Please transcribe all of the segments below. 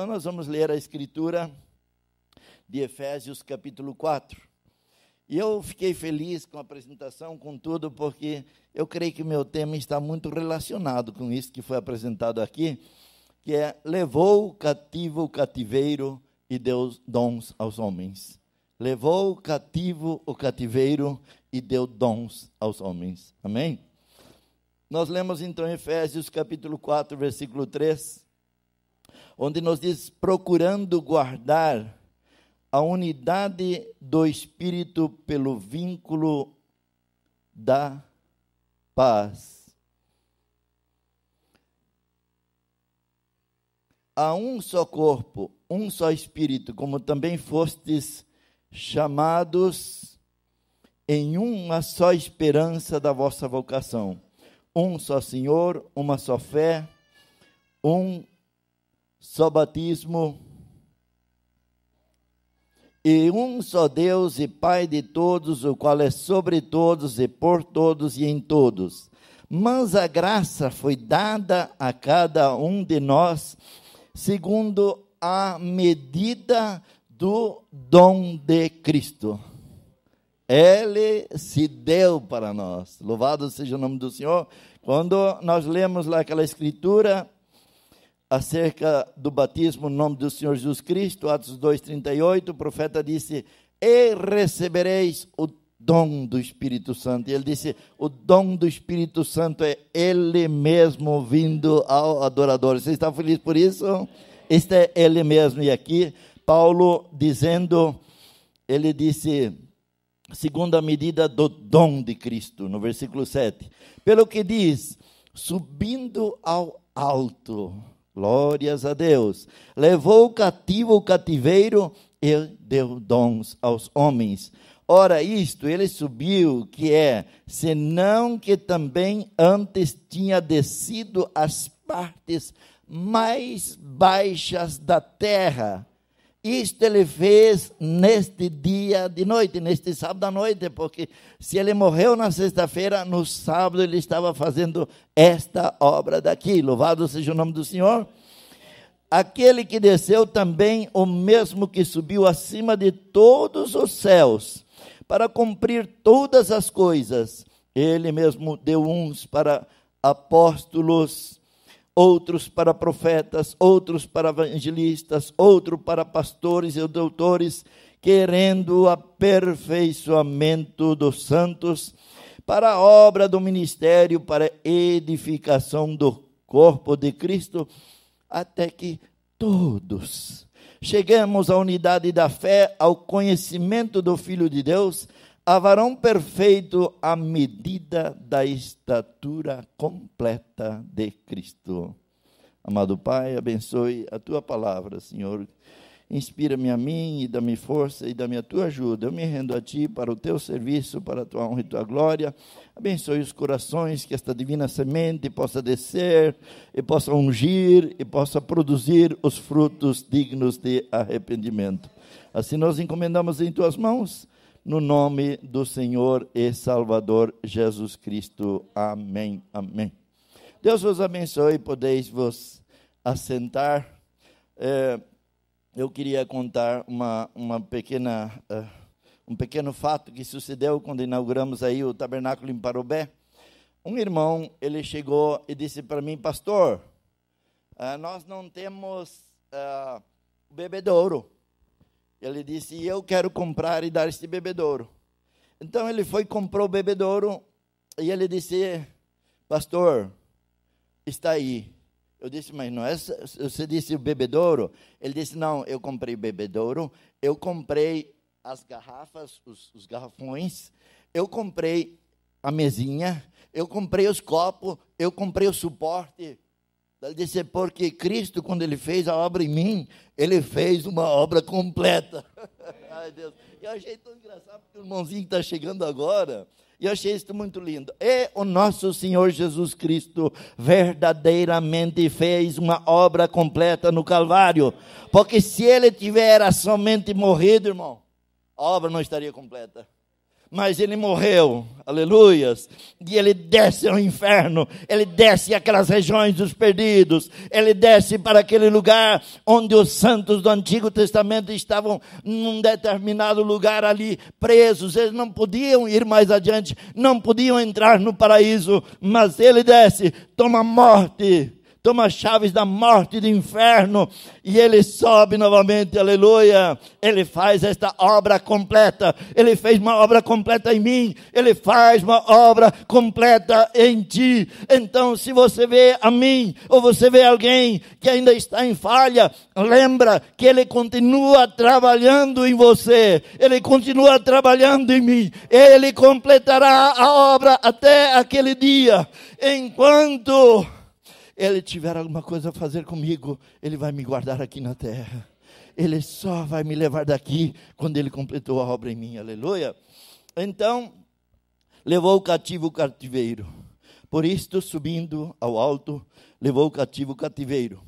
Então nós vamos ler a escritura de Efésios capítulo 4. E eu fiquei feliz com a apresentação, com tudo, porque eu creio que meu tema está muito relacionado com isso que foi apresentado aqui, que é levou o cativo o cativeiro e deu dons aos homens. Levou o cativo o cativeiro e deu dons aos homens. Amém? Nós lemos então Efésios capítulo 4, versículo 3 onde nos diz: procurando guardar a unidade do Espírito pelo vínculo da paz. Há um só corpo, um só Espírito, como também fostes chamados em uma só esperança da vossa vocação. Um só Senhor, uma só fé, um só batismo e um só Deus e Pai de todos, o qual é sobre todos e por todos e em todos. Mas a graça foi dada a cada um de nós segundo a medida do dom de Cristo. Ele se deu para nós. Louvado seja o nome do Senhor. Quando nós lemos lá aquela escritura, acerca do batismo no nome do Senhor Jesus Cristo, Atos 2:38, o profeta disse: "E recebereis o dom do Espírito Santo". E ele disse: "O dom do Espírito Santo é ele mesmo vindo ao adorador". Você está feliz por isso? Este é ele mesmo e aqui Paulo dizendo, ele disse, segundo a medida do dom de Cristo, no versículo 7. Pelo que diz, subindo ao alto, Glórias a Deus. Levou o cativo o cativeiro e deu dons aos homens. Ora, isto ele subiu, que é, senão que também antes tinha descido as partes mais baixas da terra. Isto ele fez neste dia de noite, neste sábado à noite, porque se ele morreu na sexta-feira, no sábado ele estava fazendo esta obra daqui. Louvado seja o nome do Senhor. Aquele que desceu também, o mesmo que subiu acima de todos os céus, para cumprir todas as coisas. Ele mesmo deu uns para apóstolos, outros para profetas, outros para evangelistas, outro para pastores e doutores, querendo o aperfeiçoamento dos santos para a obra do ministério, para edificação do corpo de Cristo, até que todos cheguemos à unidade da fé, ao conhecimento do Filho de Deus, varão perfeito à medida da estatura completa de Cristo. Amado Pai, abençoe a tua palavra, Senhor. Inspira-me a mim e dá-me força e dá-me a tua ajuda. Eu me rendo a ti para o teu serviço, para a tua honra e tua glória. Abençoe os corações, que esta divina semente possa descer e possa ungir e possa produzir os frutos dignos de arrependimento. Assim nós encomendamos em tuas mãos no nome do Senhor e Salvador Jesus Cristo. Amém. Amém. Deus vos abençoe, podeis vos assentar. É, eu queria contar uma, uma pequena, uh, um pequeno fato que sucedeu quando inauguramos aí o tabernáculo em Parobé. Um irmão, ele chegou e disse para mim, pastor, uh, nós não temos uh, bebedouro. Ele disse: Eu quero comprar e dar este bebedouro. Então ele foi, comprou o bebedouro e ele disse: Pastor, está aí. Eu disse: Mas não é. Você disse o bebedouro? Ele disse: Não, eu comprei o bebedouro, eu comprei as garrafas, os, os garrafões, eu comprei a mesinha, eu comprei os copos, eu comprei o suporte ele disse, porque Cristo, quando ele fez a obra em mim, ele fez uma obra completa. Ai, Deus. Eu achei tão engraçado, porque o irmãozinho está chegando agora, eu achei isso muito lindo. E é o nosso Senhor Jesus Cristo verdadeiramente fez uma obra completa no Calvário. Porque se ele tivesse somente morrido, irmão, a obra não estaria completa mas ele morreu, aleluias, e ele desce ao inferno, ele desce aquelas regiões dos perdidos, ele desce para aquele lugar onde os santos do Antigo Testamento estavam num determinado lugar ali presos, eles não podiam ir mais adiante, não podiam entrar no paraíso, mas ele desce, toma morte, toma as chaves da morte e do inferno, e ele sobe novamente, aleluia. Ele faz esta obra completa, ele fez uma obra completa em mim, ele faz uma obra completa em ti. Então, se você vê a mim, ou você vê alguém que ainda está em falha, lembra que ele continua trabalhando em você, ele continua trabalhando em mim, ele completará a obra até aquele dia, enquanto ele tiver alguma coisa a fazer comigo, ele vai me guardar aqui na terra. Ele só vai me levar daqui quando ele completou a obra em mim. Aleluia. Então, levou o cativo o cativeiro. Por isto, subindo ao alto, levou o cativo o cativeiro.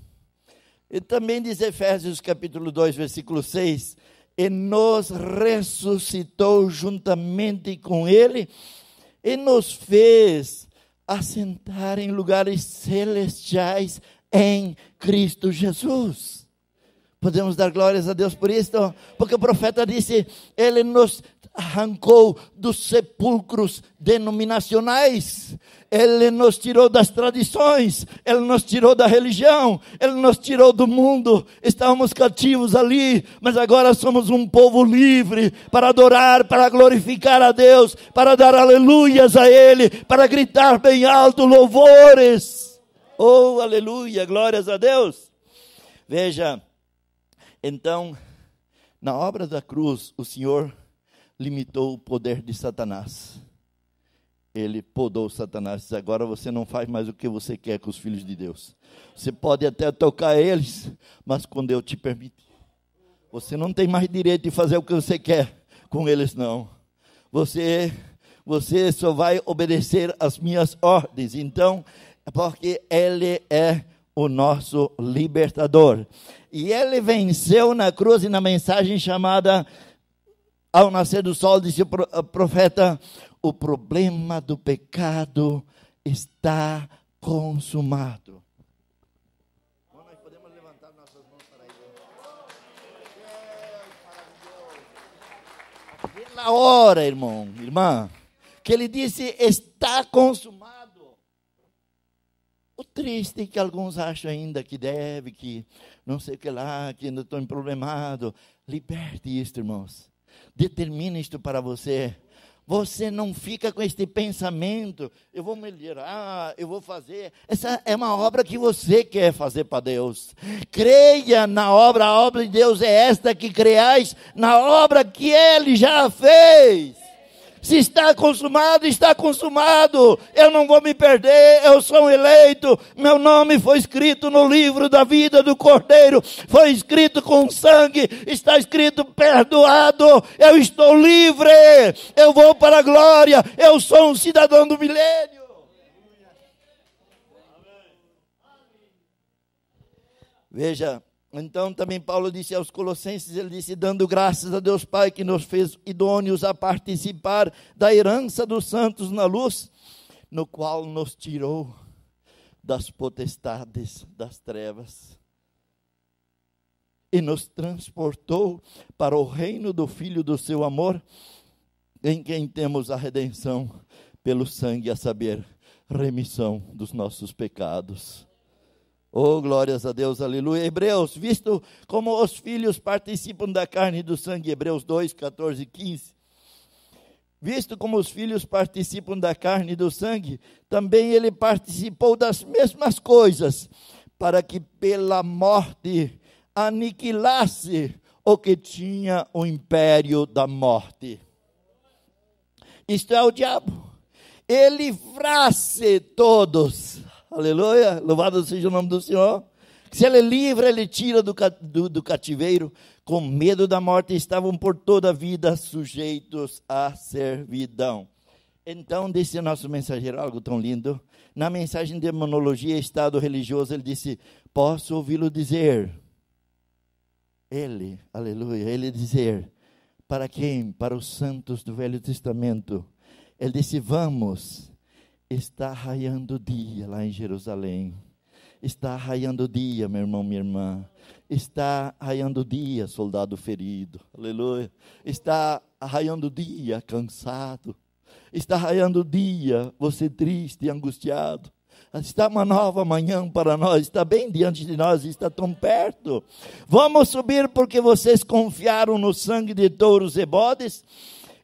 E também diz Efésios capítulo 2, versículo 6, e nos ressuscitou juntamente com ele e nos fez assentar em lugares celestiais em Cristo Jesus. Podemos dar glórias a Deus por isto, porque o profeta disse: Ele nos arrancou dos sepulcros denominacionais. Ele nos tirou das tradições, ele nos tirou da religião, ele nos tirou do mundo. Estávamos cativos ali, mas agora somos um povo livre para adorar, para glorificar a Deus, para dar aleluias a Ele, para gritar bem alto louvores. Oh, aleluia, glórias a Deus. Veja, então, na obra da cruz, o Senhor limitou o poder de Satanás. Ele podou Satanás. agora você não faz mais o que você quer com os filhos de Deus. Você pode até tocar eles, mas quando eu te permite. Você não tem mais direito de fazer o que você quer com eles, não. Você, você só vai obedecer às minhas ordens. Então, é porque Ele é o nosso libertador. E Ele venceu na cruz e na mensagem chamada ao nascer do sol, disse o profeta: o problema do pecado está consumado. Bom, nós podemos levantar nossas mãos para ele. Na é, é é hora, irmão, irmã, que ele disse: está consumado. O triste é que alguns acham ainda que deve, que não sei o que lá, que ainda estou problemado. Liberte isto, irmãos Determina isto para você. Você não fica com este pensamento, eu vou melhorar, eu vou fazer. Essa é uma obra que você quer fazer para Deus. Creia na obra, a obra de Deus é esta que creais na obra que Ele já fez. Se está consumado, está consumado. Eu não vou me perder, eu sou um eleito. Meu nome foi escrito no livro da vida do Cordeiro, foi escrito com sangue, está escrito perdoado. Eu estou livre, eu vou para a glória, eu sou um cidadão do milênio. Veja então também Paulo disse aos Colossenses, ele disse, dando graças a Deus Pai que nos fez idôneos a participar da herança dos santos na luz, no qual nos tirou das potestades das trevas e nos transportou para o reino do Filho do seu amor, em quem temos a redenção pelo sangue, a saber, remissão dos nossos pecados. Oh, glórias a Deus, aleluia. Hebreus, visto como os filhos participam da carne e do sangue, Hebreus 2, 14 e 15. Visto como os filhos participam da carne e do sangue, também ele participou das mesmas coisas, para que pela morte aniquilasse o que tinha o império da morte. Isto é o diabo. Ele livrasse todos Aleluia. Louvado seja o nome do Senhor. Se ele livra, ele tira do, do, do, cativeiro. Com medo da morte, estavam por toda a vida sujeitos à servidão. Então disse nosso mensageiro algo tão lindo. Na mensagem de monologia Estado Religioso, ele disse: Posso ouvi-lo dizer. Ele, aleluia, ele dizer: Para quem? Para os santos do Velho Testamento. Ele disse: Vamos Está raiando o dia lá em Jerusalém. Está raiando o dia, meu irmão, minha irmã. Está raiando o dia, soldado ferido. Aleluia. Está raiando o dia, cansado. Está raiando o dia, você triste e angustiado. Está uma nova manhã para nós, está bem diante de nós, está tão perto. Vamos subir porque vocês confiaram no sangue de touros e bodes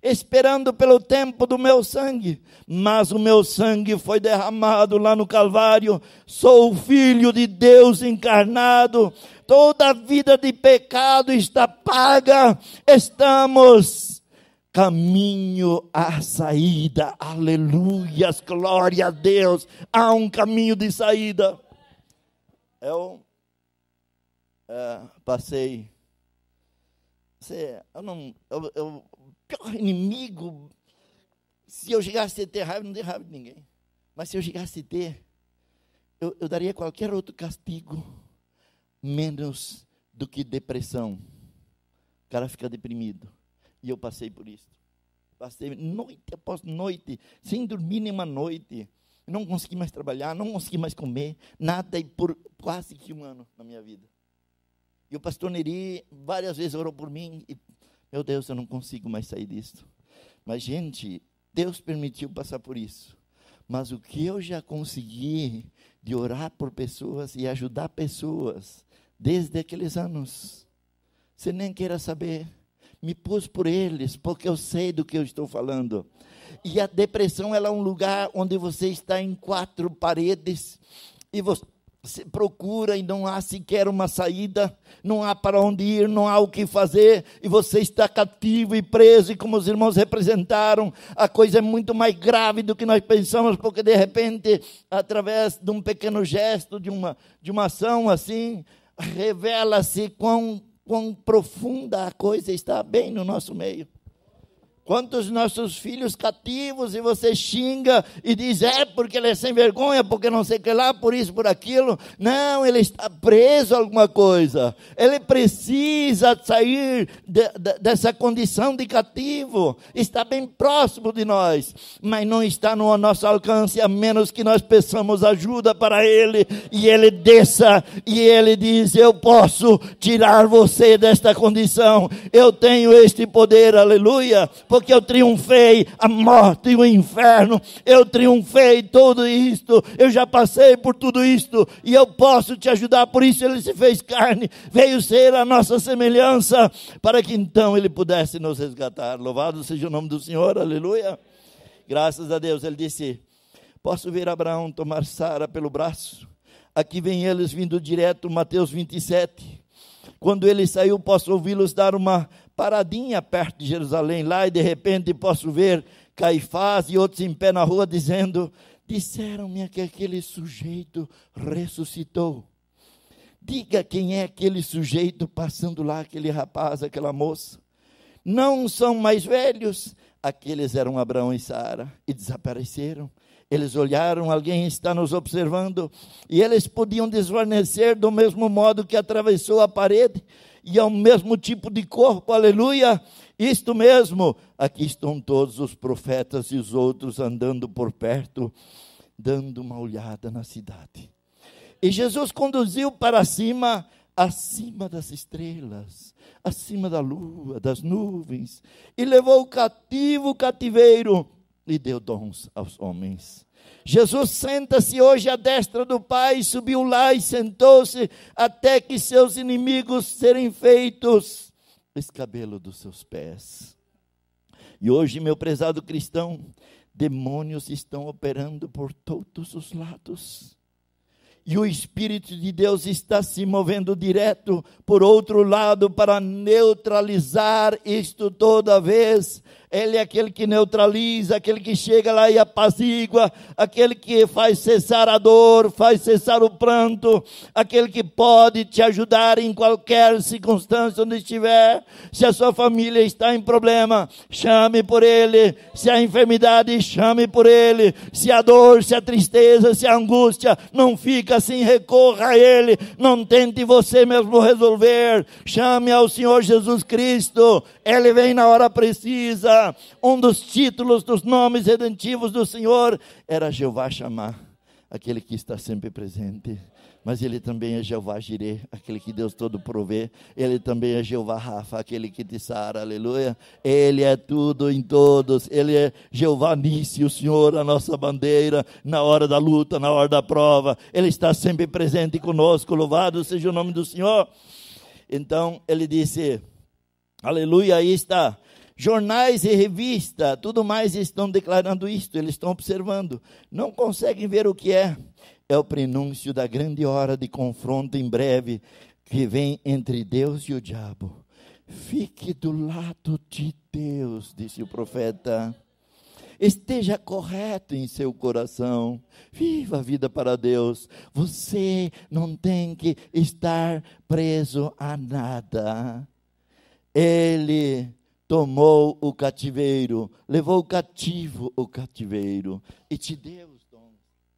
esperando pelo tempo do meu sangue, mas o meu sangue foi derramado lá no Calvário. Sou o Filho de Deus encarnado, toda vida de pecado está paga, estamos caminho à saída. Aleluias, glória a Deus. Há um caminho de saída. Eu é, é, passei você, eu não, eu, eu, pior inimigo. Se eu chegasse a ter raiva, não dei raiva de ninguém. Mas se eu chegasse a ter, eu, eu daria qualquer outro castigo, menos do que depressão. O cara fica deprimido. E eu passei por isso. Passei noite após noite, sem dormir nenhuma noite. Não consegui mais trabalhar, não consegui mais comer, nada, e por quase que um ano na minha vida. E o pastor Neri várias vezes orou por mim e, meu Deus, eu não consigo mais sair disso. Mas, gente, Deus permitiu passar por isso. Mas o que eu já consegui de orar por pessoas e ajudar pessoas desde aqueles anos, você nem queira saber. Me pus por eles, porque eu sei do que eu estou falando. E a depressão ela é um lugar onde você está em quatro paredes e você se procura e não há sequer uma saída, não há para onde ir, não há o que fazer, e você está cativo e preso, e como os irmãos representaram, a coisa é muito mais grave do que nós pensamos, porque de repente, através de um pequeno gesto, de uma, de uma ação assim, revela-se quão, quão profunda a coisa está bem no nosso meio. Quantos nossos filhos cativos e você xinga e diz, é porque ele é sem vergonha, porque não sei o que lá, por isso, por aquilo. Não, ele está preso a alguma coisa. Ele precisa sair de, de, dessa condição de cativo. Está bem próximo de nós, mas não está no nosso alcance, a menos que nós peçamos ajuda para ele e ele desça e ele diz: Eu posso tirar você desta condição, eu tenho este poder, aleluia porque eu triunfei a morte e o inferno, eu triunfei tudo isto, eu já passei por tudo isto e eu posso te ajudar. Por isso ele se fez carne, veio ser a nossa semelhança, para que então ele pudesse nos resgatar. Louvado seja o nome do Senhor, aleluia. Graças a Deus, ele disse: Posso ver Abraão tomar Sara pelo braço? Aqui vem eles vindo direto, Mateus 27. Quando ele saiu, posso ouvi-los dar uma paradinha perto de Jerusalém, lá, e de repente posso ver Caifás e outros em pé na rua dizendo: Disseram-me que aquele sujeito ressuscitou. Diga quem é aquele sujeito passando lá, aquele rapaz, aquela moça. Não são mais velhos. Aqueles eram Abraão e Sara e desapareceram. Eles olharam, alguém está nos observando, e eles podiam desvanecer do mesmo modo que atravessou a parede, e ao é mesmo tipo de corpo, aleluia. Isto mesmo, aqui estão todos os profetas e os outros andando por perto, dando uma olhada na cidade. E Jesus conduziu para cima, acima das estrelas, acima da lua, das nuvens, e levou o cativo o cativeiro e deu dons aos homens. Jesus senta-se hoje à destra do Pai, subiu lá e sentou-se até que seus inimigos serem feitos escabelo dos seus pés. E hoje, meu prezado cristão, demônios estão operando por todos os lados. E o Espírito de Deus está se movendo direto por outro lado para neutralizar isto toda vez. Ele é aquele que neutraliza, aquele que chega lá e apazigua, aquele que faz cessar a dor, faz cessar o pranto, aquele que pode te ajudar em qualquer circunstância onde estiver. Se a sua família está em problema, chame por ele. Se a enfermidade, chame por ele. Se a dor, se a tristeza, se a angústia, não fica assim, recorra a ele. Não tente você mesmo resolver. Chame ao Senhor Jesus Cristo. Ele vem na hora precisa um dos títulos dos nomes redentivos do Senhor era Jeová chamar, aquele que está sempre presente mas ele também é Jeová Jireh, aquele que Deus todo provê, ele também é Jeová Rafa, aquele que te sara, aleluia, ele é tudo em todos, ele é Jeová Nisse, o Senhor, a nossa bandeira, na hora da luta, na hora da prova, ele está sempre presente conosco, louvado seja o nome do Senhor, então ele disse, aleluia, aí está, Jornais e revista, tudo mais estão declarando isto, eles estão observando. Não conseguem ver o que é. É o prenúncio da grande hora de confronto em breve que vem entre Deus e o diabo. Fique do lado de Deus, disse o profeta. Esteja correto em seu coração. Viva a vida para Deus. Você não tem que estar preso a nada. Ele tomou o cativeiro, levou o cativo o cativeiro e te deu os dons,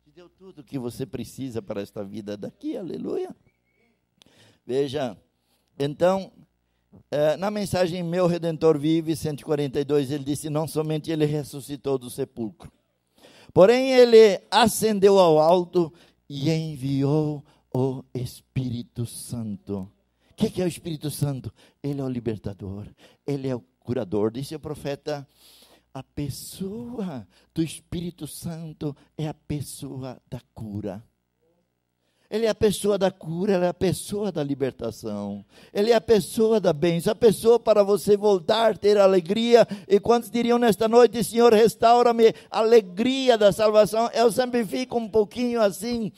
te deu tudo o que você precisa para esta vida daqui, aleluia. Veja, então, é, na mensagem Meu Redentor Vive, 142, ele disse: Não somente ele ressuscitou do sepulcro, porém ele ascendeu ao alto e enviou o Espírito Santo. O que, que, é o Espírito Santo? Ele é o libertador, ele é o curador. Disse o profeta: a pessoa do Espírito Santo é a pessoa da cura. Ele é a pessoa da cura, ele é a pessoa da libertação, ele é a pessoa da bênção, a pessoa para você voltar, ter alegria. E quantos diriam nesta noite, Senhor, restaura-me a alegria da salvação? Eu sempre fico um pouquinho assim,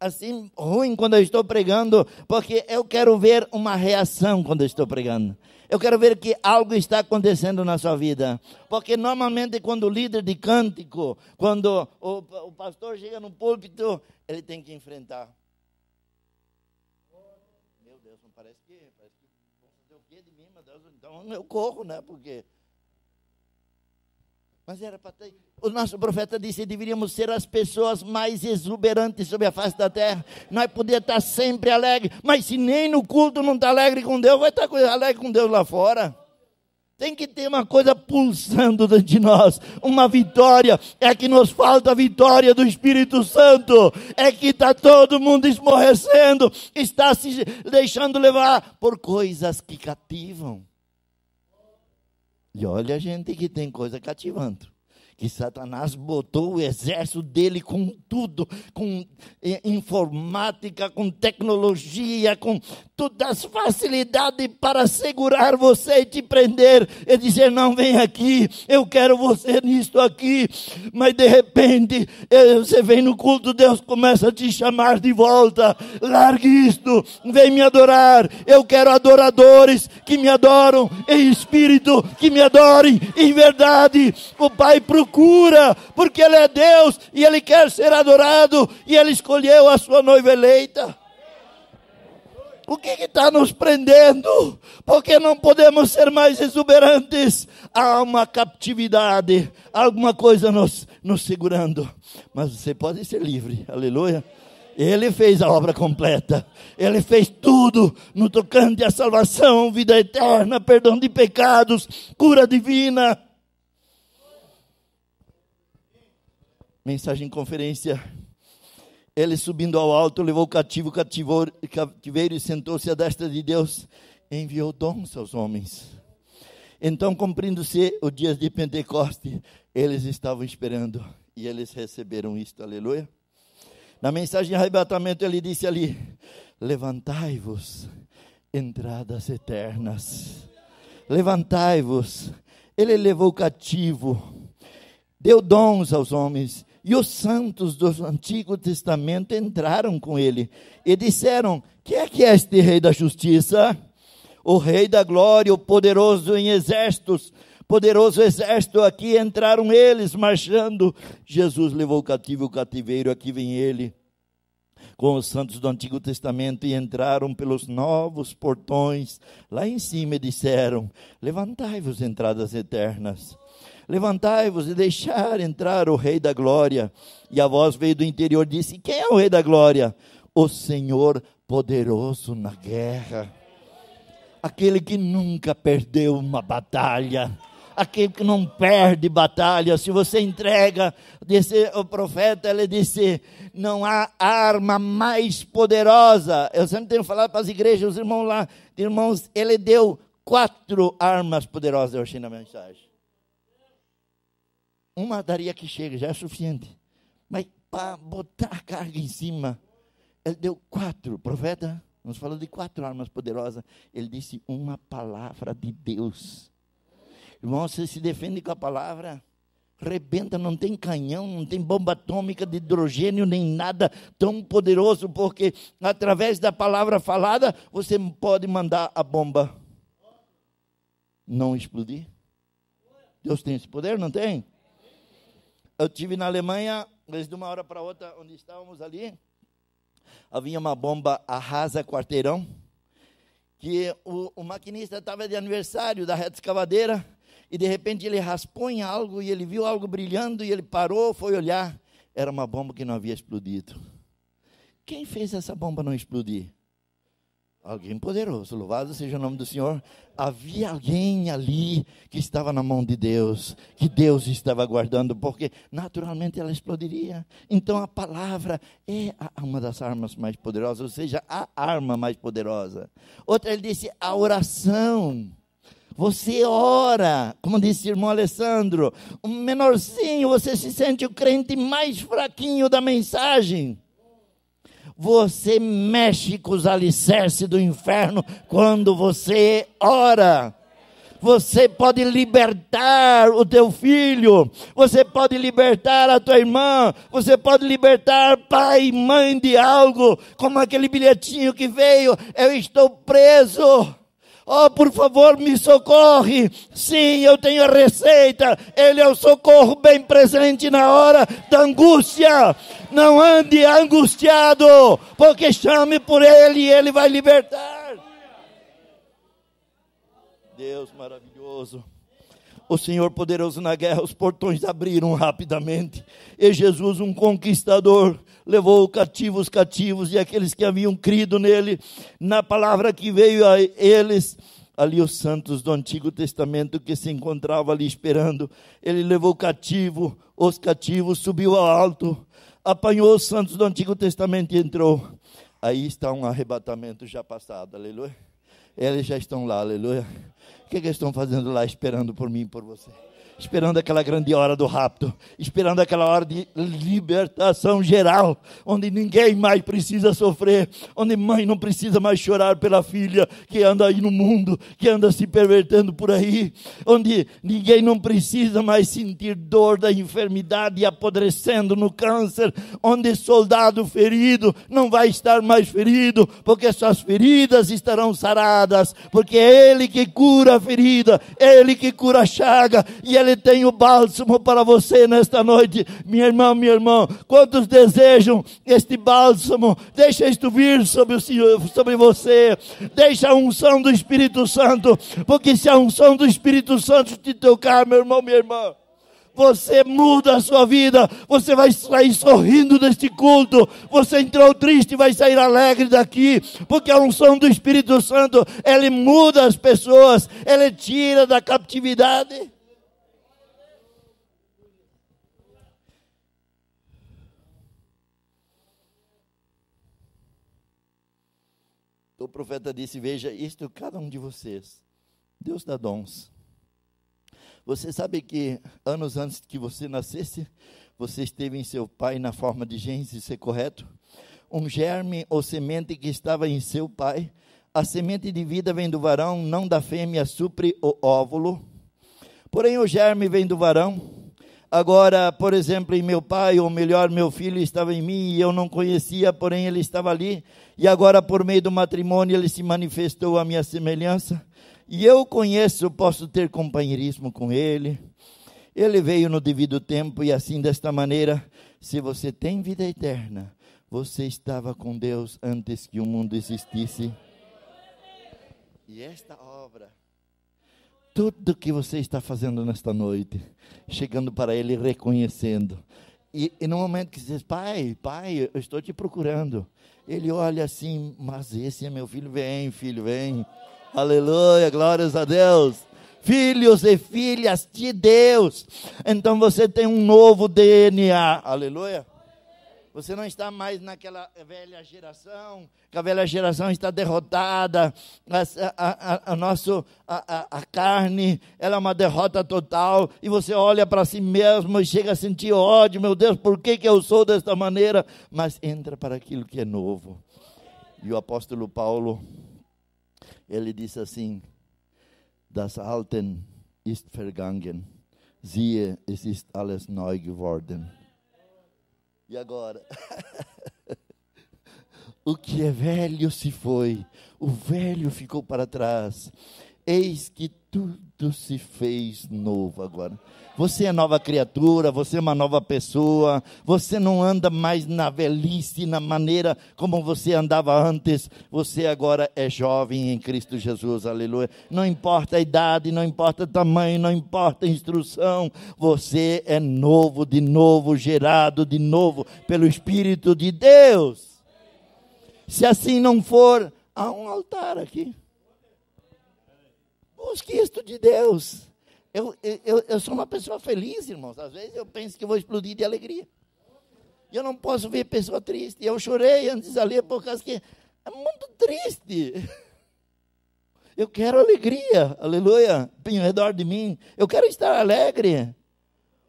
assim ruim quando eu estou pregando, porque eu quero ver uma reação quando eu estou pregando. Eu quero ver que algo está acontecendo na sua vida. Porque normalmente quando o líder de cântico, quando o, o pastor chega no púlpito, ele tem que enfrentar. Meu Deus, não parece que, parece que fazer o que de mim, meu Deus? Então eu corro, né? Porque mas era para ter. O nosso profeta disse que deveríamos ser as pessoas mais exuberantes sobre a face da terra. Nós podíamos estar sempre alegre, mas se nem no culto não está alegre com Deus, vai estar tá alegre com Deus lá fora. Tem que ter uma coisa pulsando dentro de nós, uma vitória. É que nos falta a vitória do Espírito Santo. É que está todo mundo esmorrecendo, está se deixando levar por coisas que cativam. E olha, gente, que tem coisa cativante que Satanás botou o exército dele com tudo, com eh, informática, com tecnologia, com todas as facilidades para segurar você e te prender e dizer: não, vem aqui, eu quero você nisto aqui. Mas de repente, eh, você vem no culto, Deus começa a te chamar de volta: largue isto, vem me adorar. Eu quero adoradores que me adoram em espírito, que me adorem em verdade. O Pai procura cura, porque Ele é Deus e Ele quer ser adorado e Ele escolheu a sua noiva eleita. O que está nos prendendo? Porque não podemos ser mais exuberantes. Há uma captividade, alguma coisa nos, nos segurando. Mas você pode ser livre, aleluia. Ele fez a obra completa. Ele fez tudo no tocante à salvação, vida eterna, perdão de pecados, cura divina. mensagem conferência. Ele subindo ao alto, levou o cativo cativou cativeiro e sentou-se à destra de Deus, enviou dons aos homens. Então, cumprindo-se o dia de Pentecoste, eles estavam esperando e eles receberam isto, aleluia. Na mensagem de arrebatamento, ele disse ali: Levantai-vos, entradas eternas, levantai-vos. Ele levou o cativo, deu dons aos homens e os santos do Antigo Testamento entraram com ele e disseram: Quem é que é este rei da justiça? O rei da glória, o poderoso em exércitos, poderoso exército. Aqui entraram eles marchando. Jesus levou o cativo o cativeiro, aqui vem ele com os santos do Antigo Testamento e entraram pelos novos portões. Lá em cima disseram: Levantai-vos, entradas eternas. Levantai-vos e deixar entrar o Rei da Glória. E a voz veio do interior e disse: Quem é o Rei da Glória? O Senhor poderoso na guerra. Aquele que nunca perdeu uma batalha aquele que não perde batalha. Se você entrega, disse o profeta, ele disse: não há arma mais poderosa. Eu sempre tenho falado para as igrejas, os irmãos lá, irmãos, ele deu quatro armas poderosas Eu achei na mensagem uma daria que chega, já é suficiente. Mas para botar a carga em cima, ele deu quatro. Profeta, nós falamos de quatro armas poderosas. Ele disse uma palavra de Deus. Irmão, você se defende com a palavra, rebenta, não tem canhão, não tem bomba atômica de hidrogênio, nem nada tão poderoso, porque através da palavra falada, você pode mandar a bomba não explodir. Deus tem esse poder, não tem? eu tive na Alemanha, desde uma hora para outra, onde estávamos ali, havia uma bomba arrasa quarteirão, que o, o maquinista estava de aniversário da reta escavadeira, e de repente ele raspou em algo, e ele viu algo brilhando, e ele parou, foi olhar, era uma bomba que não havia explodido. Quem fez essa bomba não explodir? Alguém poderoso, louvado seja o nome do Senhor. Havia alguém ali que estava na mão de Deus, que Deus estava guardando, porque naturalmente ela explodiria. Então a palavra é uma das armas mais poderosas, ou seja, a arma mais poderosa. Outra, ele disse, a oração. Você ora, como disse o irmão Alessandro, um menorzinho, você se sente o crente mais fraquinho da mensagem você mexe com os alicerces do inferno quando você ora. Você pode libertar o teu filho, você pode libertar a tua irmã, você pode libertar pai e mãe de algo, como aquele bilhetinho que veio, eu estou preso. Oh, por favor, me socorre. Sim, eu tenho a receita. Ele é o socorro bem presente na hora da angústia. Não ande angustiado, porque chame por ele e ele vai libertar. Deus maravilhoso. O Senhor poderoso na guerra, os portões abriram rapidamente. E Jesus, um conquistador, levou cativo os cativos e aqueles que haviam crido nele, na palavra que veio a eles. Ali os santos do Antigo Testamento que se encontrava ali esperando, ele levou cativo os cativos, subiu ao alto, apanhou os santos do Antigo Testamento e entrou. Aí está um arrebatamento já passado, aleluia. Eles já estão lá, aleluia. O que, é que eles estão fazendo lá esperando por mim e por você? esperando aquela grande hora do rapto, esperando aquela hora de libertação geral, onde ninguém mais precisa sofrer, onde mãe não precisa mais chorar pela filha que anda aí no mundo, que anda se pervertendo por aí, onde ninguém não precisa mais sentir dor da enfermidade apodrecendo no câncer, onde soldado ferido não vai estar mais ferido, porque suas feridas estarão saradas, porque é ele que cura a ferida, é ele que cura a chaga e ele é ele tem o bálsamo para você nesta noite, minha irmã, meu irmão. Quantos desejam este bálsamo? Deixa isto vir sobre, o Senhor, sobre você. Deixa a unção do Espírito Santo, porque se a unção do Espírito Santo te tocar, meu irmão, minha irmã você muda a sua vida, você vai sair sorrindo deste culto, você entrou triste, e vai sair alegre daqui, porque a unção do Espírito Santo, ele muda as pessoas, ele tira da captividade. Então o profeta disse: Veja, isto é cada um de vocês, Deus dá dons. Você sabe que anos antes que você nascesse, você esteve em seu pai na forma de gênese, isso é correto? Um germe ou semente que estava em seu pai, a semente de vida vem do varão, não da fêmea, supre o óvulo. Porém, o germe vem do varão, Agora, por exemplo, em meu pai, ou melhor, meu filho estava em mim e eu não conhecia, porém ele estava ali, e agora, por meio do matrimônio, ele se manifestou à minha semelhança. E eu conheço, posso ter companheirismo com ele. Ele veio no devido tempo, e assim, desta maneira, se você tem vida eterna, você estava com Deus antes que o mundo existisse. E esta obra tudo que você está fazendo nesta noite, chegando para Ele e reconhecendo. E, e, no momento que você diz, pai, pai, eu estou te procurando. Ele olha assim, mas esse é meu filho, vem, filho, vem. Aleluia, glórias a Deus. Filhos e filhas de Deus. Então você tem um novo DNA. Aleluia. Você não está mais naquela velha geração, que a velha geração está derrotada, a, a, a, nosso, a, a, a carne, ela é uma derrota total, e você olha para si mesmo e chega a sentir ódio, meu Deus, por que, que eu sou desta maneira? Mas entra para aquilo que é novo. E o apóstolo Paulo, ele disse assim, das Alten ist vergangen, siehe, es ist alles neu geworden. E agora? o que é velho se foi, o velho ficou para trás Eis que tudo se fez novo agora. Você é nova criatura, você é uma nova pessoa, você não anda mais na velhice, na maneira como você andava antes, você agora é jovem em Cristo Jesus, aleluia. Não importa a idade, não importa o tamanho, não importa a instrução, você é novo, de novo, gerado de novo pelo Espírito de Deus. Se assim não for, há um altar aqui busque isto de Deus. Eu, eu, eu sou uma pessoa feliz, irmãos. Às vezes eu penso que vou explodir de alegria. Eu não posso ver pessoa triste. Eu chorei antes ali por causa que é muito triste. Eu quero alegria, aleluia, em redor de mim. Eu quero estar alegre.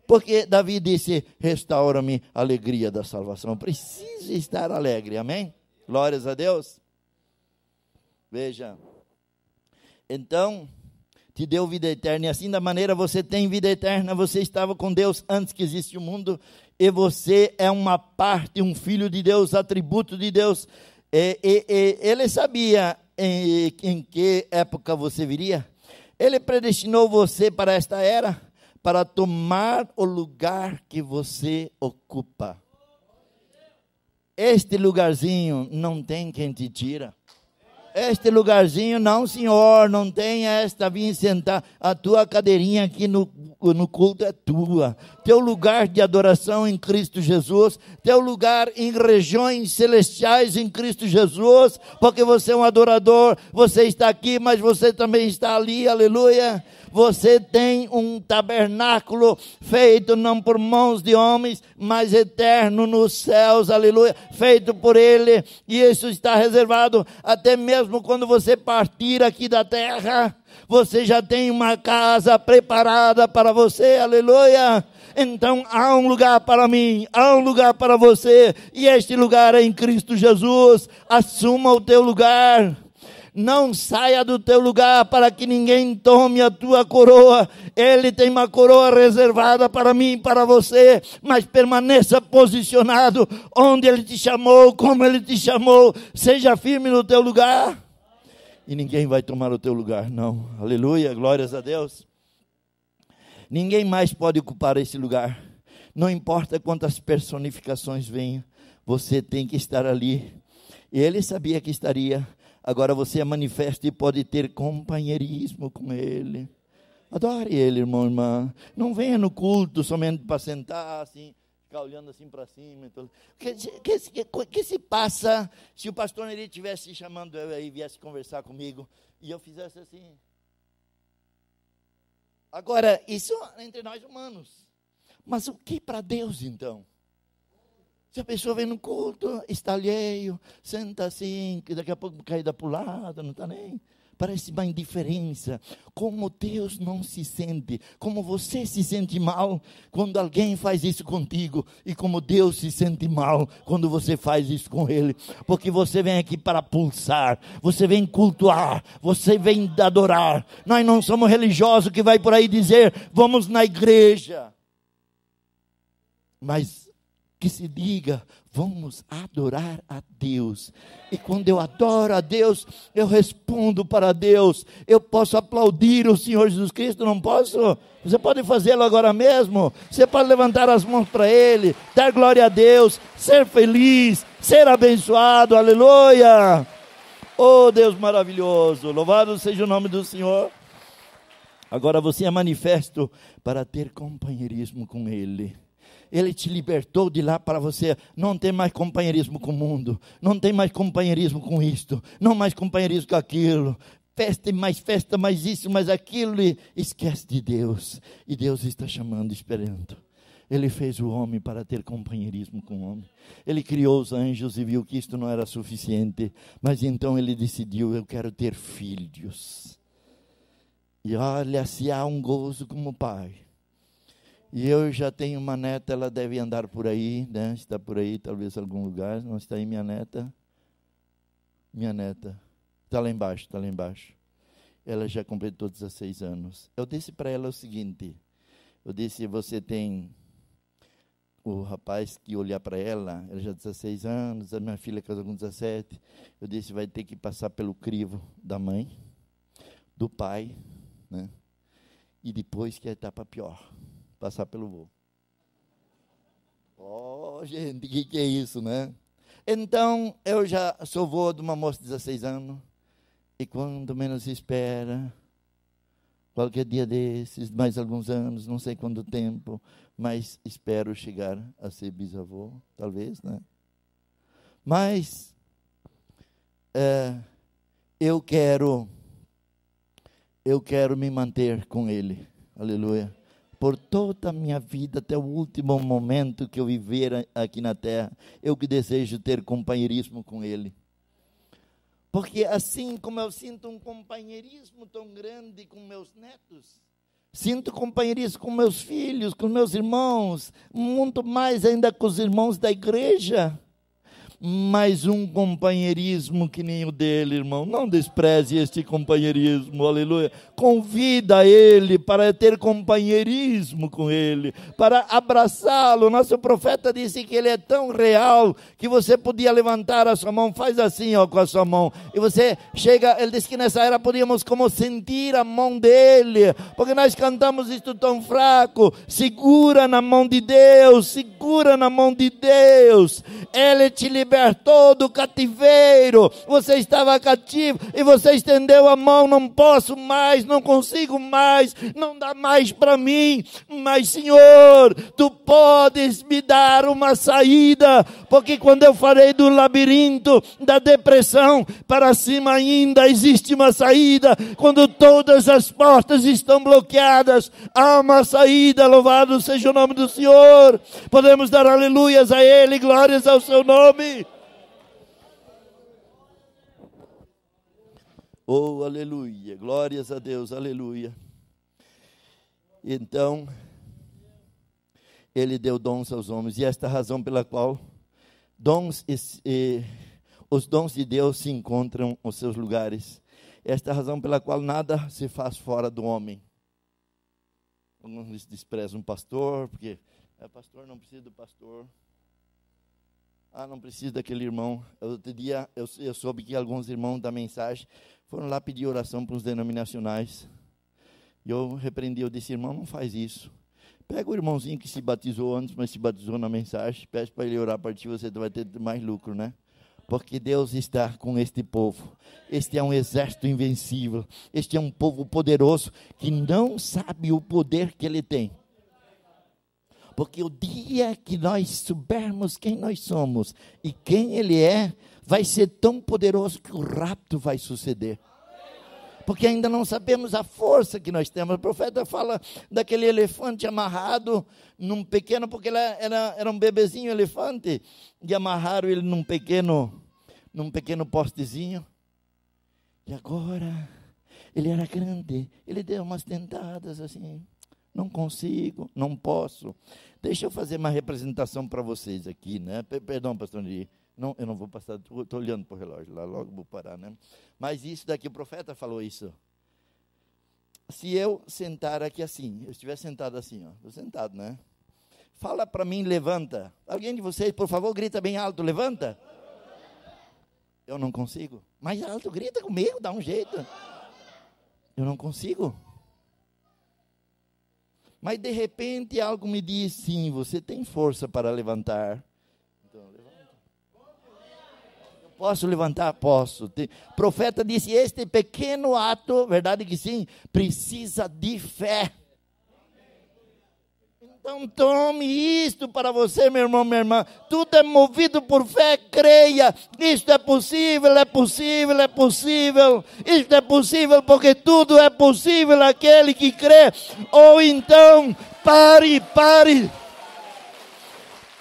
Porque Davi disse: restaura-me a alegria da salvação. Eu preciso estar alegre, amém? Glórias a Deus. Veja. Então, te deu vida eterna, e assim da maneira você tem vida eterna, você estava com Deus antes que existe o mundo, e você é uma parte, um filho de Deus, atributo de Deus. E, e, e, ele sabia em, em que época você viria, ele predestinou você para esta era, para tomar o lugar que você ocupa. Este lugarzinho não tem quem te tira este lugarzinho, não, senhor, não tem esta, vim sentar. A tua cadeirinha aqui no, no culto é tua. Teu lugar de adoração em Cristo Jesus, teu lugar em regiões celestiais em Cristo Jesus, porque você é um adorador, você está aqui, mas você também está ali, aleluia você tem um tabernáculo feito não por mãos de homens, mas eterno nos céus, aleluia, feito por Ele, e isso está reservado até mesmo quando você partir aqui da terra. Você já tem uma casa preparada para você, aleluia. Então há um lugar para mim, há um lugar para você, e este lugar é em Cristo Jesus. Assuma o teu lugar não saia do teu lugar para que ninguém tome a tua coroa. Ele tem uma coroa reservada para mim e para você, mas permaneça posicionado onde ele te chamou, como ele te chamou. Seja firme no teu lugar. E ninguém vai tomar o teu lugar, não. Aleluia, glórias a Deus. Ninguém mais pode ocupar esse lugar. Não importa quantas personificações venham, você tem que estar ali. Ele sabia que estaria Agora você é manifesto e pode ter companheirismo com Ele. Adore Ele, irmão, irmã. Não venha no culto somente para sentar assim, ficar olhando assim para cima. Então, o que, que, que, que, se passa se o pastor ele estivesse chamando eu e viesse conversar comigo e eu fizesse assim? Agora, isso é entre nós humanos. Mas o que para Deus então? Se a pessoa vem no culto, está alheio, senta assim, que daqui a pouco caída para o lado, não está nem. Parece uma indiferença. Como Deus não se sente, como você se sente mal quando alguém faz isso contigo, e como Deus se sente mal quando você faz isso com Ele, porque você vem aqui para pulsar, você vem cultuar, você vem adorar. Nós não somos religiosos que vai por aí dizer, vamos na igreja. Mas que se diga, vamos adorar a Deus. E quando eu adoro a Deus, eu respondo para Deus. Eu posso aplaudir o Senhor Jesus Cristo, não posso? Você pode fazê-lo agora mesmo. Você pode levantar as mãos para Ele, dar glória a Deus, ser feliz, ser abençoado. Aleluia! Oh Deus maravilhoso, louvado seja o nome do Senhor. Agora você é manifesto para ter companheirismo com Ele. Ele te libertou de lá para você. Não ter mais companheirismo com o mundo, não tem mais companheirismo com isto, não mais companheirismo com aquilo. Festa e mais festa, mais isso, mais aquilo, e esquece de Deus. E Deus está chamando, esperando. Ele fez o homem para ter companheirismo com o homem. Ele criou os anjos e viu que isto não era suficiente. Mas então ele decidiu: eu quero ter filhos. E olha, se há um gozo como pai, e eu já tenho uma neta, ela deve andar por aí, né? está por aí, talvez em algum lugar. Não está aí minha neta? Minha neta. Está lá embaixo, está lá embaixo. Ela já completou 16 anos. Eu disse para ela o seguinte: eu disse, você tem o rapaz que olhar para ela, ela já 16 anos, a minha filha casou com 17. Eu disse, vai ter que passar pelo crivo da mãe, do pai, né? E depois que é a etapa pior passar pelo voo. Oh, gente, o que, que é isso, né? Então, eu já sou vô de uma moça de 16 anos. E quando menos espera, qualquer dia desses, mais alguns anos, não sei quanto tempo, mas espero chegar a ser bisavô, talvez, né? Mas é, eu quero, eu quero me manter com ele. Aleluia por toda a minha vida, até o último momento que eu viver aqui na terra, eu que desejo ter companheirismo com Ele. Porque assim como eu sinto um companheirismo tão grande com meus netos, sinto companheirismo com meus filhos, com meus irmãos, muito mais ainda com os irmãos da igreja mas um companheirismo que nem o dele, irmão. Não despreze este companheirismo, aleluia. Convida ele para ter companheirismo com ele, para abraçá-lo. Nosso profeta disse que ele é tão real que você podia levantar a sua mão, faz assim, ó, com a sua mão, e você chega. Ele disse que nessa era podíamos como sentir a mão dele, porque nós cantamos isto tão fraco. Segura na mão de Deus, segura na mão de Deus. Ele te libera libertou do cativeiro. Você estava cativo e você estendeu a mão. Não posso mais, não consigo mais, não dá mais para mim. Mas, Senhor, tu podes me dar uma saída, porque quando eu farei do labirinto da depressão para cima ainda existe uma saída. Quando todas as portas estão bloqueadas, há uma saída. Louvado seja o nome do Senhor. Podemos dar aleluias a Ele, glórias ao Seu nome. Oh, aleluia, glórias a Deus, aleluia. Então, ele deu dons aos homens, e esta razão pela qual dons os dons de Deus se encontram nos seus lugares. Esta razão pela qual nada se faz fora do homem. Alguns desprezam um pastor, porque é pastor, não precisa do pastor. Ah, não precisa daquele irmão. Outro dia eu, eu soube que alguns irmãos da mensagem foram lá pedir oração para os denominacionais. E eu repreendi, eu disse, irmão, não faz isso. Pega o irmãozinho que se batizou antes, mas se batizou na mensagem, pede para ele orar para ti, você vai ter mais lucro, né? porque Deus está com este povo. Este é um exército invencível. Este é um povo poderoso que não sabe o poder que ele tem. Porque o dia que nós soubermos quem nós somos e quem Ele é, vai ser tão poderoso que o rapto vai suceder. Porque ainda não sabemos a força que nós temos. O profeta fala daquele elefante amarrado num pequeno, porque ele era, era um bebezinho elefante, e amarraram ele num pequeno, num pequeno postezinho. E agora, ele era grande, ele deu umas tentadas assim. Não consigo, não posso. Deixa eu fazer uma representação para vocês aqui, né? Perdão, pastor Neri. Não, eu não vou passar, estou olhando para o relógio lá, logo vou parar, né? Mas isso daqui, o profeta falou isso. Se eu sentar aqui assim, eu estiver sentado assim, ó, estou sentado, né? Fala para mim, levanta. Alguém de vocês, por favor, grita bem alto, levanta. Eu não consigo. Mais alto, grita comigo, dá um jeito. Eu não consigo. Mas de repente algo me diz: sim, você tem força para levantar. Então, levanta. Eu posso levantar? Posso. O profeta disse: este pequeno ato, verdade que sim, precisa de fé. Então tome isto para você, meu irmão, minha irmã. Tudo é movido por fé, creia. Isto é possível, é possível, é possível. Isto é possível porque tudo é possível aquele que crê. Ou então, pare, pare.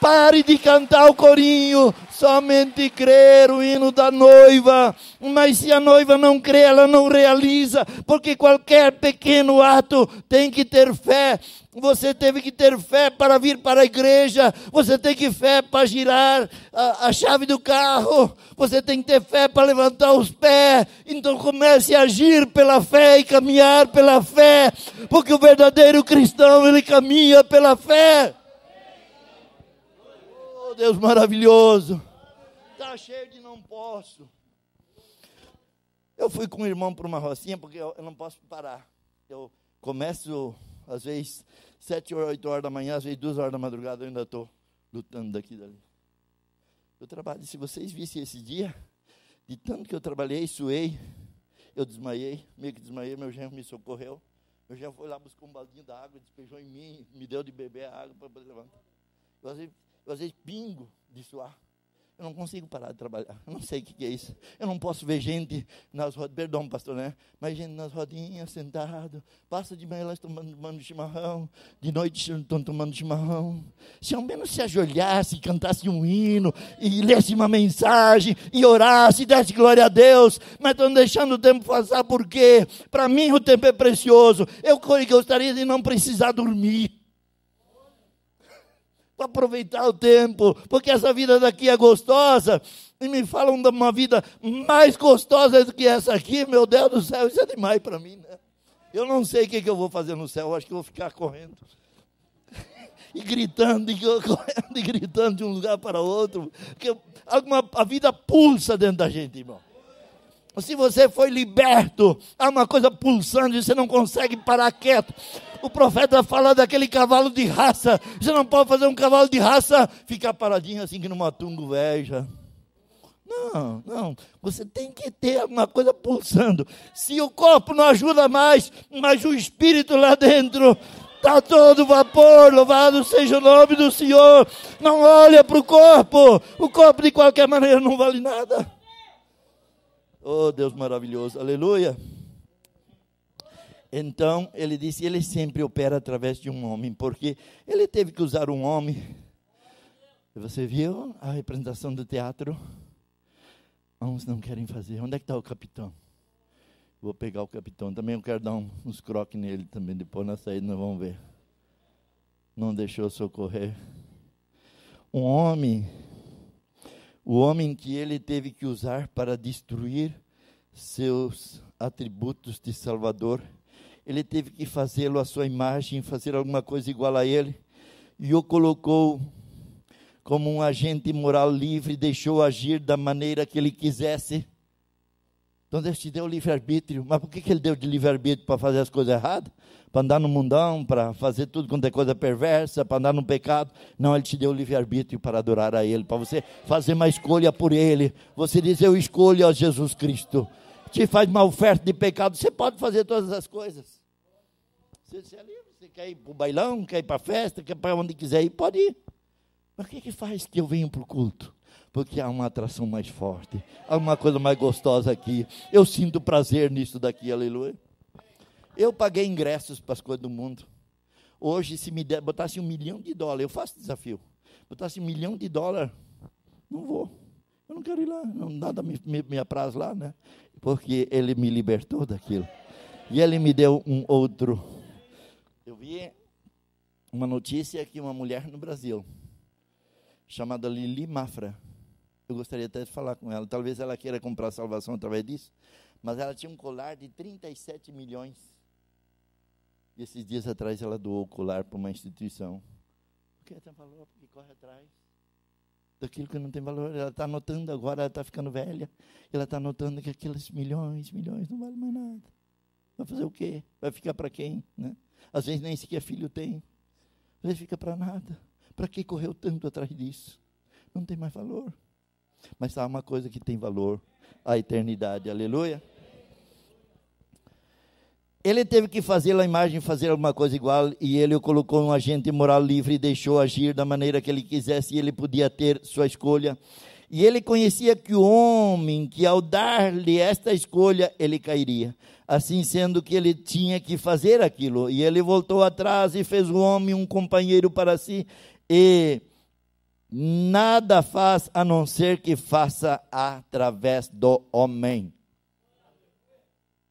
Pare de cantar o corinho, somente crer o hino da noiva. Mas se a noiva não crê, ela não realiza, porque qualquer pequeno ato tem que ter fé você teve que ter fé para vir para a igreja, você tem que ter fé para girar a, a chave do carro, você tem que ter fé para levantar os pés. Então comece a agir pela fé e caminhar pela fé, porque o verdadeiro cristão ele caminha pela fé. Oh Deus maravilhoso, está cheio de não posso. Eu fui com o irmão para uma rocinha porque eu, eu não posso parar. Eu começo às vezes sete ou oito horas da manhã, às vezes duas horas da madrugada, eu ainda estou lutando daqui e dali. Eu trabalho, se vocês vissem esse dia, de tanto que eu trabalhei, suei, eu desmaiei, meio que desmaiei, meu genro me socorreu. meu genro foi lá, buscou um baldinho da água, despejou em mim, me deu de beber a água para levantar. Eu às, vezes, eu às vezes pingo de suar. Eu não consigo parar de trabalhar. Eu não sei o que é isso. Eu não posso ver gente nas rodas. Perdão, pastor, né? Mas gente nas rodinhas, sentado. Passa de manhã, elas tomando, tomando chimarrão. De noite, estão tomando chimarrão. Se ao menos se ajoelhasse, cantasse um hino, e lesse uma mensagem, e orasse, e desse glória a Deus. Mas estão deixando o tempo passar, por quê? Para mim o tempo é precioso. Eu gostaria de não precisar dormir para aproveitar o tempo, porque essa vida daqui é gostosa. E me falam de uma vida mais gostosa do que essa aqui, meu Deus do céu, isso é demais para mim, né? Eu não sei o que, que eu vou fazer no céu, acho que eu vou ficar correndo. e gritando, e correndo, e gritando de um lugar para outro. Porque alguma, a vida pulsa dentro da gente, irmão. Se você foi liberto, há uma coisa pulsando e você não consegue parar quieto o profeta fala daquele cavalo de raça. Você não pode fazer um cavalo de raça ficar paradinho assim que no tungo veja. Não, não. Você tem que ter alguma coisa pulsando. Se o corpo não ajuda mais, mas o espírito lá dentro está todo vapor. Louvado seja o nome do Senhor. Não olha para o corpo. O corpo, de qualquer maneira, não vale nada. Oh, Deus maravilhoso. Aleluia. Então ele disse: Ele sempre opera através de um homem, porque ele teve que usar um homem. Você viu a representação do teatro? Uns não querem fazer. Onde é que está o capitão? Vou pegar o capitão. Também eu quero dar um, uns croques nele também. Depois na saída nós vamos ver. Não deixou socorrer. Um homem, o homem que ele teve que usar para destruir seus atributos de Salvador ele teve que fazê-lo à sua imagem, fazer alguma coisa igual a ele, e o colocou como um agente moral livre, deixou agir da maneira que ele quisesse. Então Deus te deu livre-arbítrio. Mas por que, que ele deu de livre-arbítrio? Para fazer as coisas erradas? Para andar no mundão? Para fazer tudo quanto é coisa perversa? Para andar no pecado? Não, ele te deu livre-arbítrio para adorar a ele. Para você fazer uma escolha por ele. Você diz, eu escolho a Jesus Cristo. Te faz uma oferta de pecado. Você pode fazer todas as coisas. Você, você é livre, você quer ir para o bailão, quer ir para a festa, quer para onde quiser ir, pode ir. Mas o que, que faz que eu venho para o culto? Porque há uma atração mais forte, há uma coisa mais gostosa aqui. Eu sinto prazer nisso daqui, aleluia. Eu paguei ingressos para as coisas do mundo. Hoje, se me der, botasse um milhão de dólar, eu faço desafio. Botasse um milhão de dólar, não vou. Eu não quero ir lá, não, nada me, me, me apraz lá, né? Porque ele me libertou daquilo. E ele me deu um outro eu vi uma notícia que uma mulher no Brasil, chamada Lili Mafra, eu gostaria até de falar com ela, talvez ela queira comprar salvação através disso, mas ela tinha um colar de 37 milhões. E esses dias atrás ela doou o colar para uma instituição. Porque ela tem valor, porque corre atrás daquilo que não tem valor. Ela está notando agora, ela está ficando velha, ela está notando que aqueles milhões, milhões não vale mais nada. Vai fazer o quê? Vai ficar para quem? Né? às vezes nem sequer filho tem. Às vezes fica para nada. Para que correu tanto atrás disso? Não tem mais valor. Mas há uma coisa que tem valor: a eternidade. Aleluia. Ele teve que fazer a imagem fazer alguma coisa igual e ele o colocou um agente moral livre e deixou agir da maneira que ele quisesse e ele podia ter sua escolha. E ele conhecia que o homem, que ao dar-lhe esta escolha, ele cairia. Assim sendo que ele tinha que fazer aquilo. E ele voltou atrás e fez o homem um companheiro para si. E nada faz a não ser que faça através do homem.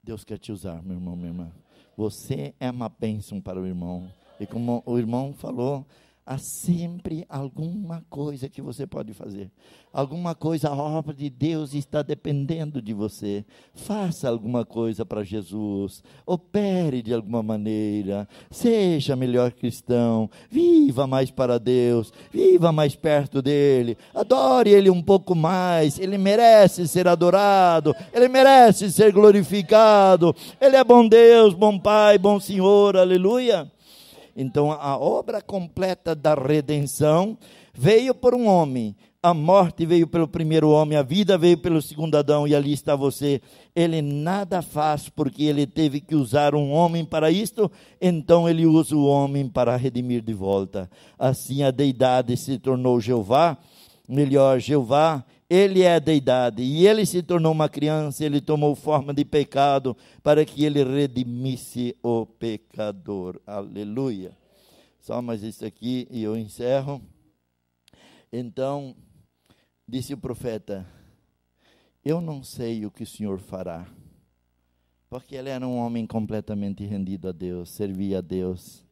Deus quer te usar, meu irmão, minha irmã. Você é uma bênção para o irmão. E como o irmão falou, há sempre alguma coisa que você pode fazer. Alguma coisa, a obra de Deus está dependendo de você. Faça alguma coisa para Jesus. Opere de alguma maneira. Seja melhor cristão. Viva mais para Deus. Viva mais perto dele. Adore ele um pouco mais. Ele merece ser adorado. Ele merece ser glorificado. Ele é bom Deus, bom Pai, bom Senhor. Aleluia. Então, a obra completa da redenção veio por um homem. A morte veio pelo primeiro homem, a vida veio pelo segundo Adão, e ali está você. Ele nada faz porque ele teve que usar um homem para isto, então ele usa o homem para redimir de volta. Assim a deidade se tornou Jeová, melhor, Jeová ele é deidade, e ele se tornou uma criança, ele tomou forma de pecado para que ele redimisse o pecador. Aleluia. Só mais isso aqui e eu encerro. Então, disse o profeta: Eu não sei o que o Senhor fará, porque ele era um homem completamente rendido a Deus, servia a Deus.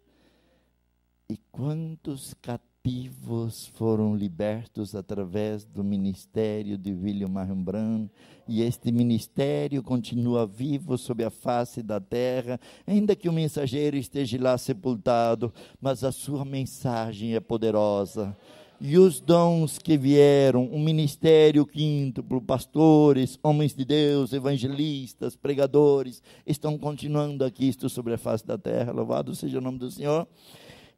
E quantos católicos cativos foram libertos através do ministério de William Rembrandt, e este ministério continua vivo sobre a face da terra, ainda que o mensageiro esteja lá sepultado, mas a sua mensagem é poderosa e os dons que vieram, um ministério quíntuplo, pastores, homens de Deus, evangelistas, pregadores, estão continuando aqui, isto sobre a face da terra, louvado seja o nome do Senhor.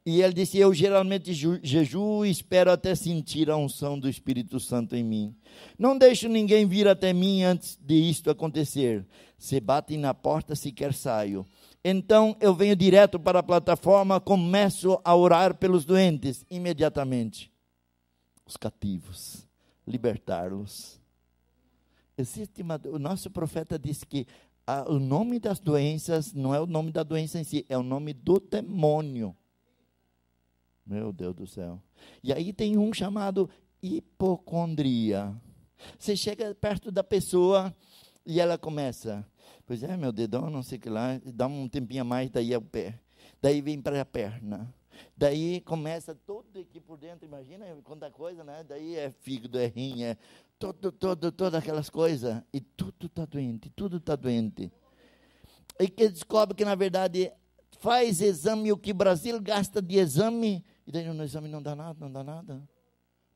E ele disse: Eu geralmente jejuo e espero até sentir a unção do Espírito Santo em mim. Não deixo ninguém vir até mim antes de isto acontecer. Se batem na porta, sequer saio. Então eu venho direto para a plataforma, começo a orar pelos doentes imediatamente. Os cativos, libertá-los. Existe uma, o nosso profeta disse que a, ah, o nome das doenças não é o nome da doença em si, é o nome do demônio meu Deus do céu. E aí tem um chamado hipocondria. Você chega perto da pessoa e ela começa. Pois é, meu dedão, não sei o que lá. Dá um tempinho a mais, daí é o pé. Daí vem para a perna. Daí começa tudo aqui por dentro, imagina quanta coisa, né? Daí é fígado, é rim, é todo, todo, todas aquelas coisas. E tudo está doente, tudo está doente. E que descobre que, na verdade, faz exame o que o Brasil gasta de exame e daí no exame não dá nada, não dá nada.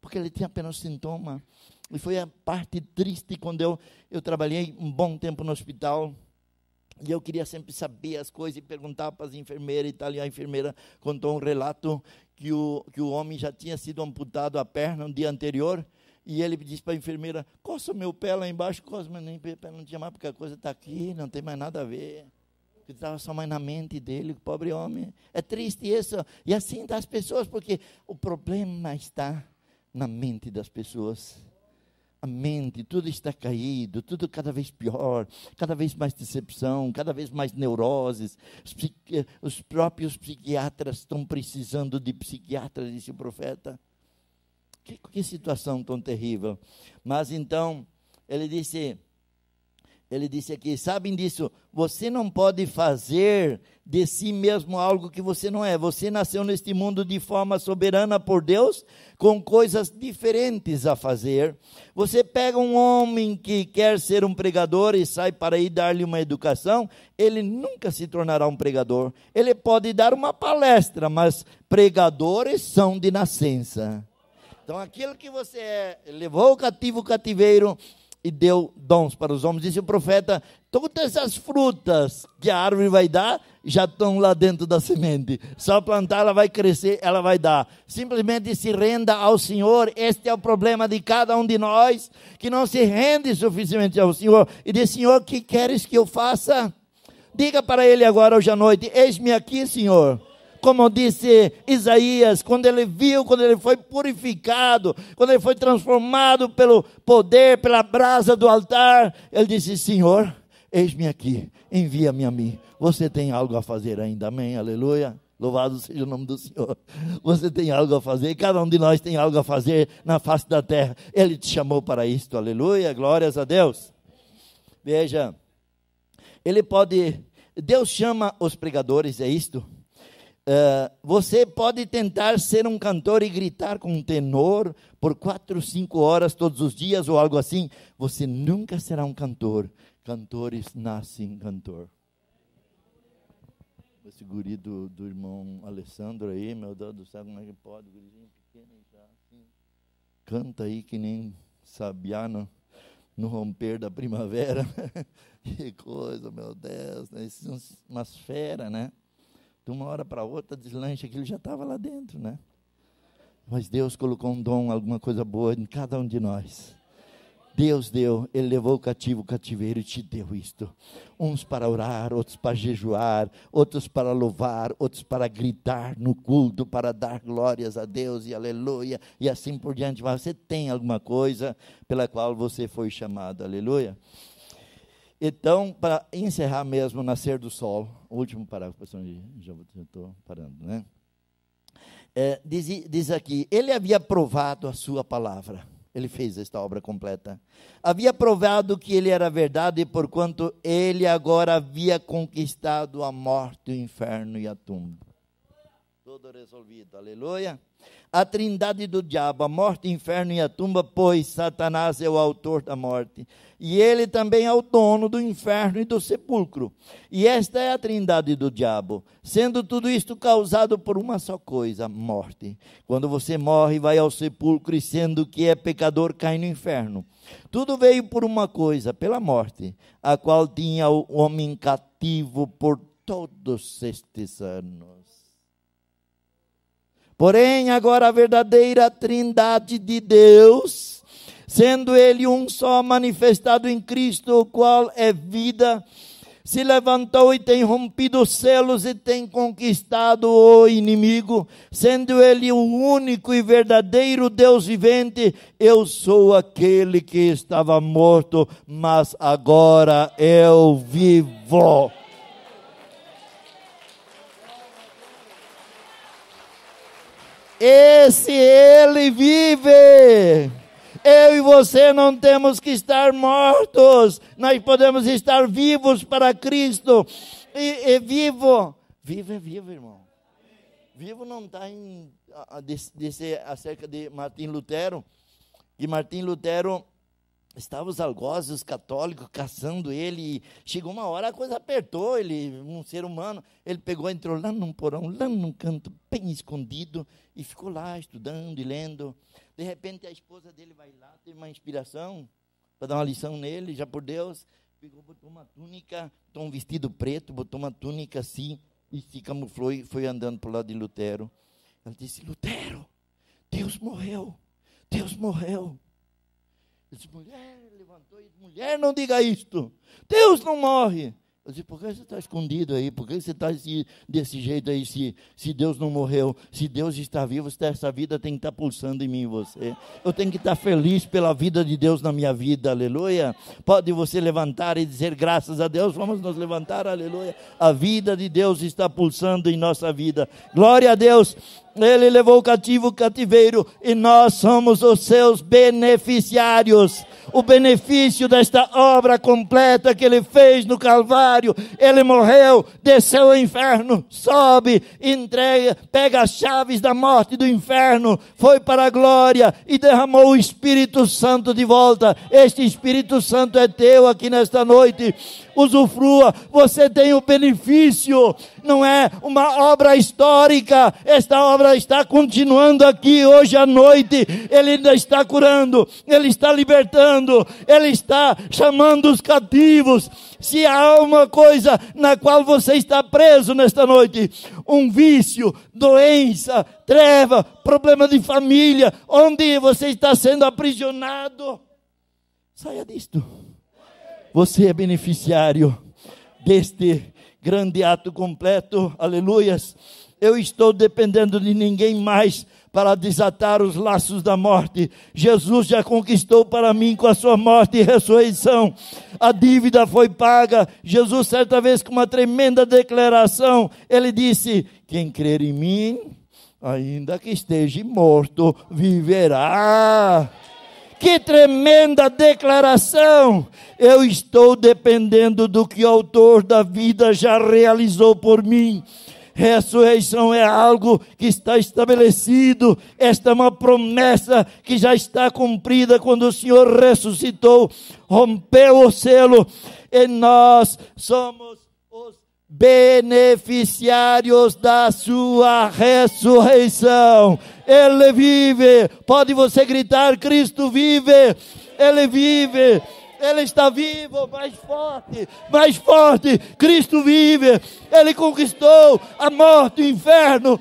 Porque ele tinha apenas sintoma. E foi a parte triste quando eu, eu trabalhei um bom tempo no hospital. E eu queria sempre saber as coisas e perguntar para as enfermeiras e tal. E a enfermeira contou um relato que o, que o homem já tinha sido amputado a perna no dia anterior. E ele disse para a enfermeira: coça meu pé lá embaixo, coça, mas nem pé não tinha mais, porque a coisa está aqui, não tem mais nada a ver que estava somente na mente dele, o pobre homem. É triste isso. E assim das tá pessoas, porque o problema está na mente das pessoas. A mente, tudo está caído, tudo cada vez pior, cada vez mais decepção, cada vez mais neuroses. Os, psiqui os próprios psiquiatras estão precisando de psiquiatras, disse o profeta. Que, que situação tão terrível. Mas então, ele disse: ele disse aqui: sabem disso, você não pode fazer de si mesmo algo que você não é. Você nasceu neste mundo de forma soberana por Deus, com coisas diferentes a fazer. Você pega um homem que quer ser um pregador e sai para ir dar-lhe uma educação, ele nunca se tornará um pregador. Ele pode dar uma palestra, mas pregadores são de nascença. Então, aquilo que você é, levou o cativo o cativeiro, e deu dons para os homens. Disse o profeta: todas as frutas que a árvore vai dar já estão lá dentro da semente. Só plantar, ela vai crescer, ela vai dar. Simplesmente se renda ao Senhor. Este é o problema de cada um de nós que não se rende suficientemente ao Senhor e diz: Senhor, o que queres que eu faça? Diga para Ele agora hoje à noite: Eis-me aqui, Senhor como disse Isaías, quando ele viu, quando ele foi purificado, quando ele foi transformado pelo poder, pela brasa do altar, ele disse: Senhor, eis-me aqui, envia-me a mim. Você tem algo a fazer ainda, amém? Aleluia. Louvado seja o nome do Senhor. Você tem algo a fazer, cada um de nós tem algo a fazer na face da terra. Ele te chamou para isto, aleluia, glórias a Deus. Veja, ele pode, Deus chama os pregadores, é isto? Eh, você pode tentar ser um cantor e gritar com um tenor por quatro, cinco horas todos os dias ou algo assim. Você nunca será um cantor. Cantores nascem cantor. Esse guri do, do irmão Alessandro aí, meu Deus do céu, como é que pode? Gurizinho pequeno já assim. Canta aí que nem sabiá no, no romper da primavera. que coisa, meu Deus. Né? Umas feras, né? de uma hora para outra deslancha, aquilo já estava lá dentro, né? Mas Deus colocou um dom, alguma coisa boa em cada um de nós. Deus deu, Ele levou o cativo, o cativeiro e te deu isto. Uns para orar, outros para jejuar, outros para louvar, outros para gritar no culto, para dar glórias a Deus e aleluia, e assim por diante. Mas você tem alguma coisa pela qual você foi chamado, aleluia. Então, para encerrar mesmo, nascer do sol, último parágrafo, já estou parando, né? É, diz, diz aqui: ele havia provado a sua palavra. Ele fez esta obra completa. Havia provado que ele era verdade, porquanto ele agora havia conquistado a morte, o inferno e a tumba. Tudo resolvido, aleluia. A trindade do diabo, a morte, o inferno e a tumba, pois Satanás é o autor da morte, e ele também é o dono do inferno e do sepulcro. E esta é a trindade do diabo, sendo tudo isto causado por uma só coisa, morte. Quando você morre, vai ao sepulcro e sendo que é pecador, cai no inferno. Tudo veio por uma coisa, pela morte, a qual tinha o homem cativo por todos estes anos. Porém, agora a verdadeira trindade de Deus sendo ele um só manifestado em Cristo, o qual é vida, se levantou e tem rompido os selos e tem conquistado o inimigo, sendo ele o único e verdadeiro Deus vivente, eu sou aquele que estava morto, mas agora eu vivo. Esse ele vive. Eu e você não temos que estar mortos, nós podemos estar vivos para Cristo. E, e vivo, vivo é vivo, irmão. Vivo não está em a, a, acerca de Martim Lutero, e Martim Lutero Estavam os algozes, católicos, caçando ele. E chegou uma hora, a coisa apertou. Ele, um ser humano, ele pegou, entrou lá num porão, lá num canto, bem escondido, e ficou lá estudando e lendo. De repente, a esposa dele vai lá, teve uma inspiração para dar uma lição nele, já por Deus. Pegou, botou uma túnica, botou um vestido preto, botou uma túnica assim, e se camuflou e foi andando para o lado de Lutero. Ela disse: Lutero, Deus morreu, Deus morreu. Eu disse, mulher, levantou e mulher, não diga isto. Deus não morre. Eu disse, por que você está escondido aí? Por que você está desse jeito aí? Se, se Deus não morreu, se Deus está vivo, essa vida tem que estar tá pulsando em mim e você. Eu tenho que estar tá feliz pela vida de Deus na minha vida, aleluia. Pode você levantar e dizer graças a Deus, vamos nos levantar, aleluia. A vida de Deus está pulsando em nossa vida. Glória a Deus. Ele levou o cativo o cativeiro e nós somos os seus beneficiários. O benefício desta obra completa que ele fez no Calvário. Ele morreu, desceu ao inferno, sobe, entrega, pega as chaves da morte do inferno, foi para a glória e derramou o Espírito Santo de volta. Este Espírito Santo é teu aqui nesta noite usufrua, você tem o benefício, não é uma obra histórica, esta obra está continuando aqui hoje à noite, ele ainda está curando, ele está libertando, ele está chamando os cativos. Se há uma coisa na qual você está preso nesta noite, um vício, doença, treva, problema de família, onde você está sendo aprisionado, saia disto. Você é beneficiário deste grande ato completo. Aleluias. Eu estou dependendo de ninguém mais para desatar os laços da morte. Jesus já conquistou para mim com a sua morte e ressurreição. A dívida foi paga. Jesus, certa vez, com uma tremenda declaração, ele disse: Quem crer em mim, ainda que esteja morto, viverá que tremenda declaração! Eu estou dependendo do que o autor da vida já realizou por mim. Ressurreição é algo que está estabelecido, esta é uma promessa que já está cumprida quando o Senhor ressuscitou, rompeu o selo e nós somos beneficiários da sua ressurreição. Ele vive. Pode você gritar: Cristo vive. Ele vive. Ele está vivo, mais forte, mais forte. Cristo vive. Ele conquistou a morte, o inferno,